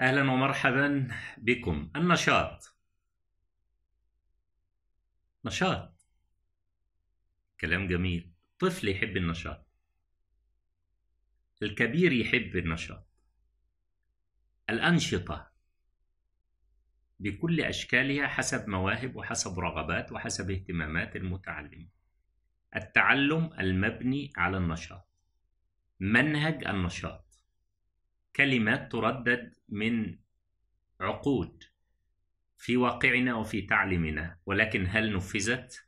أهلا ومرحبا بكم النشاط نشاط كلام جميل طفل يحب النشاط الكبير يحب النشاط الأنشطة بكل أشكالها حسب مواهب وحسب رغبات وحسب اهتمامات المتعلم التعلم المبني على النشاط منهج النشاط كلمات تردد من عقود في واقعنا وفي تعليمنا ولكن هل نفذت؟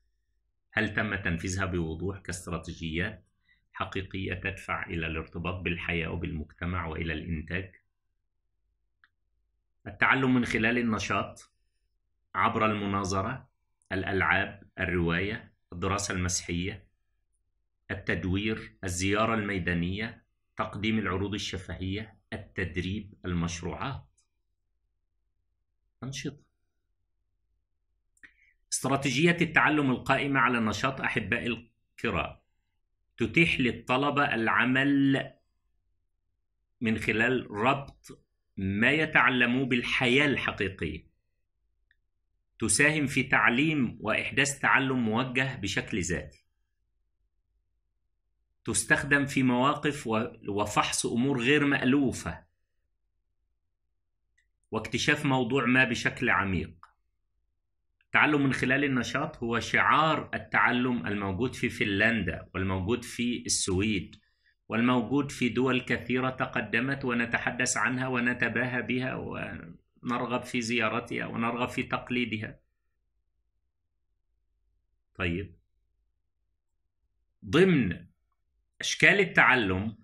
هل تم تنفيذها بوضوح كاستراتيجيات حقيقية تدفع إلى الارتباط بالحياة وبالمجتمع وإلى الإنتاج؟ التعلم من خلال النشاط عبر المناظرة، الألعاب، الرواية، الدراسة المسحيه التدوير، الزيارة الميدانية، تقديم العروض الشفهية، التدريب المشروعات أنشطة استراتيجية التعلم القائمة على نشاط أحباء القراء تتيح للطلبة العمل من خلال ربط ما يتعلموه بالحياة الحقيقية تساهم في تعليم وإحداث تعلم موجه بشكل ذاتي تستخدم في مواقف وفحص امور غير مالوفه واكتشاف موضوع ما بشكل عميق تعلم من خلال النشاط هو شعار التعلم الموجود في فنلندا والموجود في السويد والموجود في دول كثيرة تقدمت ونتحدث عنها ونتباهى بها ونرغب في زيارتها ونرغب في تقليدها. طيب ضمن أشكال التعلم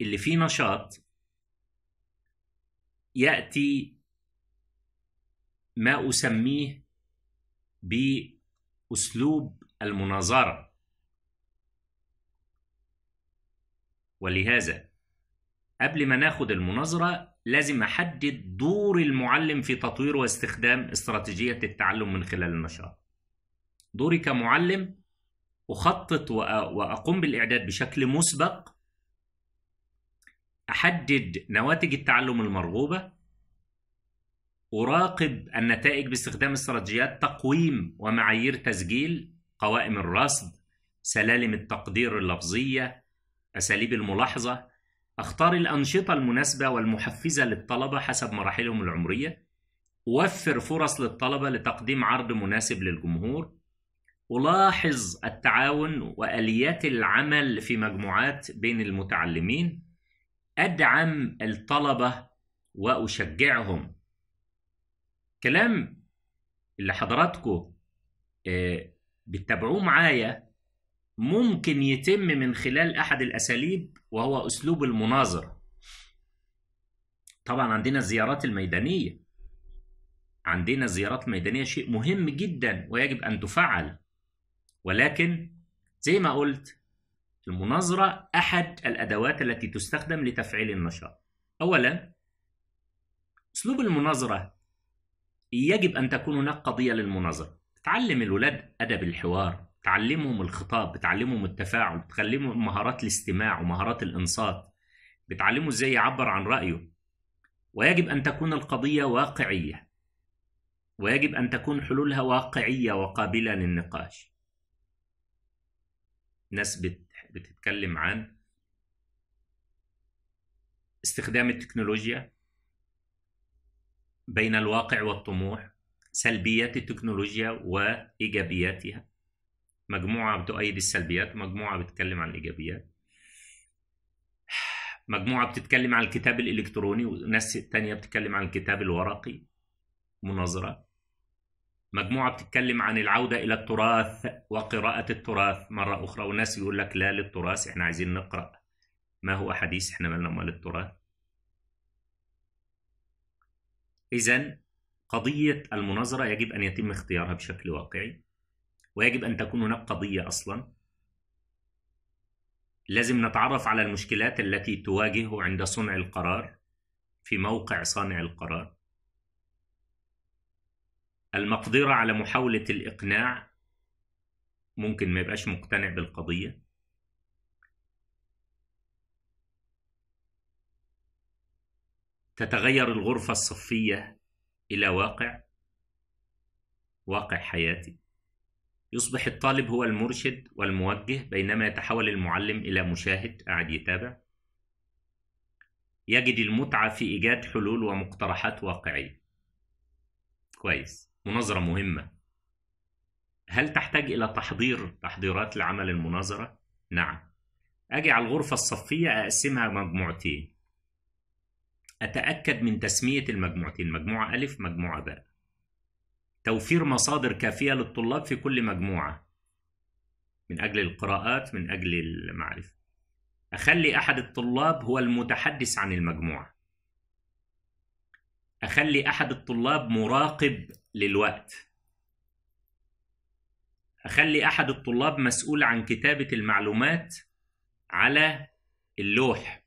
اللي فيه نشاط يأتي ما أسميه بأسلوب المناظرة ولهذا قبل ما ناخد المناظرة لازم أحدد دور المعلم في تطوير واستخدام استراتيجية التعلم من خلال النشاط دوري كمعلم اخطط واقوم بالاعداد بشكل مسبق احدد نواتج التعلم المرغوبه اراقب النتائج باستخدام استراتيجيات تقويم ومعايير تسجيل قوائم الرصد سلالم التقدير اللفظيه اساليب الملاحظه اختار الانشطه المناسبه والمحفزه للطلبه حسب مراحلهم العمريه اوفر فرص للطلبه لتقديم عرض مناسب للجمهور ألاحظ التعاون وآليات العمل في مجموعات بين المتعلمين أدعم الطلبة وأشجعهم كلام اللي حضراتكم آه، بتتابعوه معايا ممكن يتم من خلال أحد الأساليب وهو أسلوب المناظرة طبعا عندنا الزيارات الميدانية عندنا زيارات ميدانية شيء مهم جدا ويجب أن تفعل ولكن زي ما قلت المناظرة أحد الأدوات التي تستخدم لتفعيل النشاط أولا أسلوب المناظرة يجب أن تكون هناك قضية للمناظرة تعلم الولاد أدب الحوار تعلمهم الخطاب بتعلمهم التفاعل بتعلمهم مهارات الاستماع ومهارات الإنصات بتعلمه إزاي يعبر عن رأيه ويجب أن تكون القضية واقعية ويجب أن تكون حلولها واقعية وقابلة للنقاش ناس بتتكلم عن استخدام التكنولوجيا بين الواقع والطموح سلبيات التكنولوجيا وايجابياتها مجموعه بتؤيد السلبيات مجموعه بتتكلم عن الايجابيات مجموعه بتتكلم عن الكتاب الالكتروني وناس تانية بتتكلم عن الكتاب الورقي مناظره مجموعة بتتكلم عن العودة إلى التراث وقراءة التراث مرة أخرى والناس يقول لك لا للتراث إحنا عايزين نقرأ ما هو أحاديث إحنا مالنا أمال التراث إذا قضية المناظرة يجب أن يتم اختيارها بشكل واقعي ويجب أن تكون هناك قضية أصلا لازم نتعرف على المشكلات التي تواجه عند صنع القرار في موقع صانع القرار المقدرة على محاولة الإقناع ممكن ما يبقاش مقتنع بالقضية تتغير الغرفة الصفية إلى واقع واقع حياتي يصبح الطالب هو المرشد والموجه بينما يتحول المعلم إلى مشاهد قاعد يتابع يجد المتعة في إيجاد حلول ومقترحات واقعية كويس مناظرة مهمة هل تحتاج إلى تحضير تحضيرات لعمل المناظرة؟ نعم أجي على الغرفة الصفية أقسمها مجموعتين أتأكد من تسمية المجموعتين مجموعة ألف مجموعة باء توفير مصادر كافية للطلاب في كل مجموعة من أجل القراءات من أجل المعرفة أخلي أحد الطلاب هو المتحدث عن المجموعة أخلي أحد الطلاب مراقب للوقت هخلي أحد الطلاب مسؤول عن كتابة المعلومات على اللوح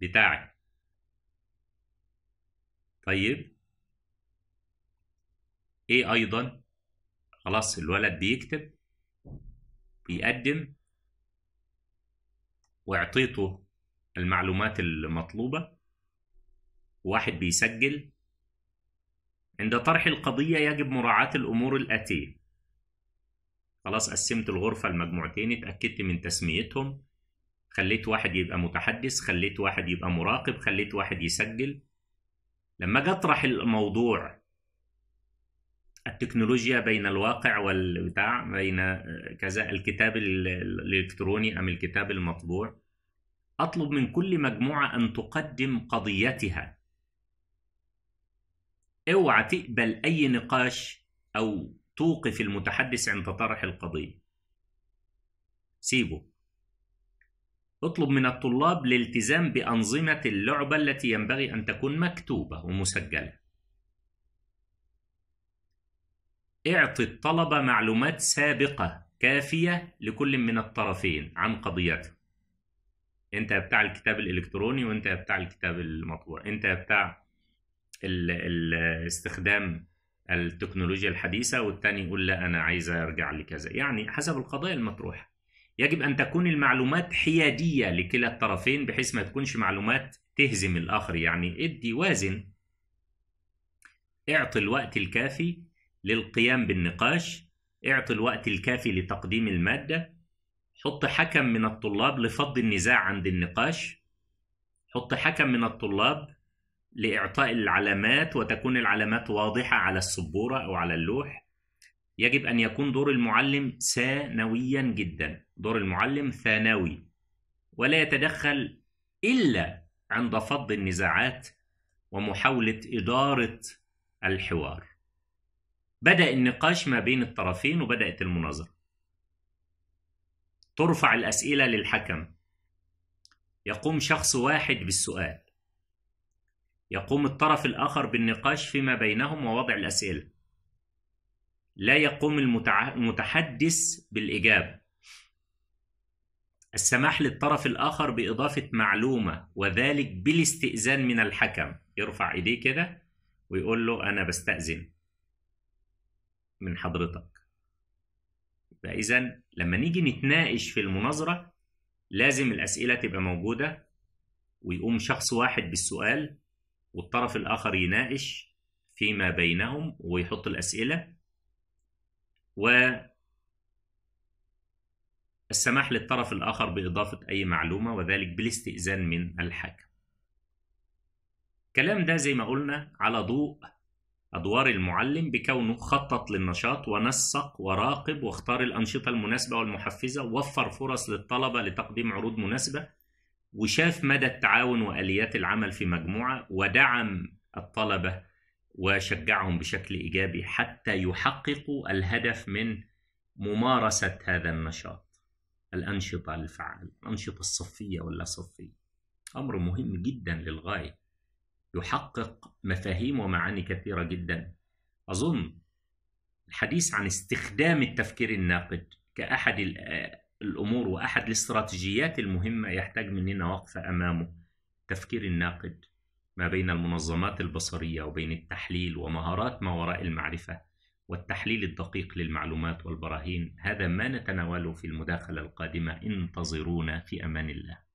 بتاعي طيب ايه ايضا خلاص الولد بيكتب بيقدم واعطيته المعلومات المطلوبة واحد بيسجل عند طرح القضية يجب مراعاة الأمور الآتية خلاص قسمت الغرفة لمجموعتين اتأكدت من تسميتهم خليت واحد يبقى متحدث خليت واحد يبقى مراقب خليت واحد يسجل لما اجي اطرح الموضوع التكنولوجيا بين الواقع والبتاع بين كذا الكتاب الالكتروني ام الكتاب المطبوع اطلب من كل مجموعه ان تقدم قضيتها اوعى تقبل أي نقاش أو توقف المتحدث عند طرح القضية سيبه اطلب من الطلاب الالتزام بأنظمة اللعبة التي ينبغي أن تكون مكتوبة ومسجلة اعطي الطلبة معلومات سابقة كافية لكل من الطرفين عن قضيته انت بتاع الكتاب الالكتروني وانت بتاع الكتاب المطبوع انت بتاع استخدام التكنولوجيا الحديثه والثاني يقول لا انا عايز ارجع لكذا يعني حسب القضايا المطروحه يجب ان تكون المعلومات حياديه لكلا الطرفين بحيث ما تكونش معلومات تهزم الاخر يعني ادي وازن اعطي الوقت الكافي للقيام بالنقاش اعطي الوقت الكافي لتقديم الماده حط حكم من الطلاب لفض النزاع عند النقاش حط حكم من الطلاب لإعطاء العلامات وتكون العلامات واضحة على السبورة أو على اللوح يجب أن يكون دور المعلم ثانويا جدا دور المعلم ثانوي ولا يتدخل إلا عند فض النزاعات ومحاولة إدارة الحوار بدأ النقاش ما بين الطرفين وبدأت المناظرة ترفع الأسئلة للحكم يقوم شخص واحد بالسؤال يقوم الطرف الآخر بالنقاش فيما بينهم ووضع الأسئلة لا يقوم المتحدث بالإجابة السماح للطرف الآخر بإضافة معلومة وذلك بالاستئذان من الحكم يرفع إيديه كده ويقول له أنا بستأذن من حضرتك فإذا لما نيجي نتناقش في المناظرة لازم الأسئلة تبقى موجودة ويقوم شخص واحد بالسؤال والطرف الآخر يناقش فيما بينهم ويحط الأسئلة و السماح للطرف الآخر بإضافة أي معلومة وذلك بالاستئذان من الحاكم الكلام ده زي ما قلنا على ضوء أدوار المعلم بكونه خطط للنشاط ونسق وراقب واختار الأنشطة المناسبة والمحفزة ووفر فرص للطلبة لتقديم عروض مناسبة وشاف مدى التعاون واليات العمل في مجموعه ودعم الطلبه وشجعهم بشكل ايجابي حتى يحققوا الهدف من ممارسه هذا النشاط الانشطه الفعاله الانشطه الصفيه ولا صفيه امر مهم جدا للغايه يحقق مفاهيم ومعاني كثيره جدا اظن الحديث عن استخدام التفكير الناقد كأحد الأمور وأحد الاستراتيجيات المهمة يحتاج مننا وقفة أمامه التفكير الناقد ما بين المنظمات البصرية وبين التحليل ومهارات ما وراء المعرفة والتحليل الدقيق للمعلومات والبراهين هذا ما نتناوله في المداخلة القادمة انتظرونا في أمان الله